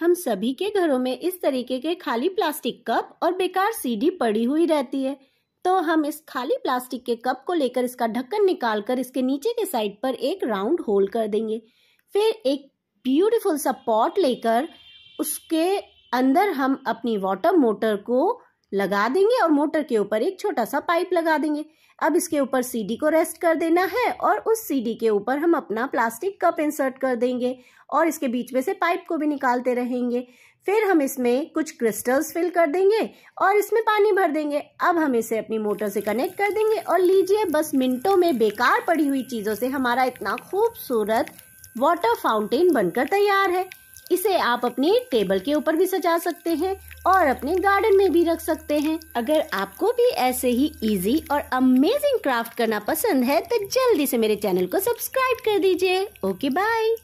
हम सभी के घरों में इस तरीके के खाली प्लास्टिक कप और बेकार सीढ़ी पड़ी हुई रहती है तो हम इस खाली प्लास्टिक के कप को लेकर इसका ढक्कन निकाल कर इसके नीचे के साइड पर एक राउंड होल कर देंगे फिर एक ब्यूटीफुल सा पॉट लेकर उसके अंदर हम अपनी वाटर मोटर को लगा देंगे और मोटर के ऊपर एक छोटा सा पाइप लगा देंगे अब इसके ऊपर सीडी को रेस्ट कर देना है और उस सीडी के ऊपर हम अपना प्लास्टिक कप इंसर्ट कर देंगे और इसके बीच में से पाइप को भी निकालते रहेंगे फिर हम इसमें कुछ क्रिस्टल्स फिल कर देंगे और इसमें पानी भर देंगे अब हम इसे अपनी मोटर से कनेक्ट कर देंगे और लीजिए बस मिनटों में बेकार पड़ी हुई चीज़ों से हमारा इतना खूबसूरत वाटर फाउंटेन बनकर तैयार है इसे आप अपने टेबल के ऊपर भी सजा सकते हैं और अपने गार्डन में भी रख सकते हैं अगर आपको भी ऐसे ही इजी और अमेजिंग क्राफ्ट करना पसंद है तो जल्दी से मेरे चैनल को सब्सक्राइब कर दीजिए ओके बाय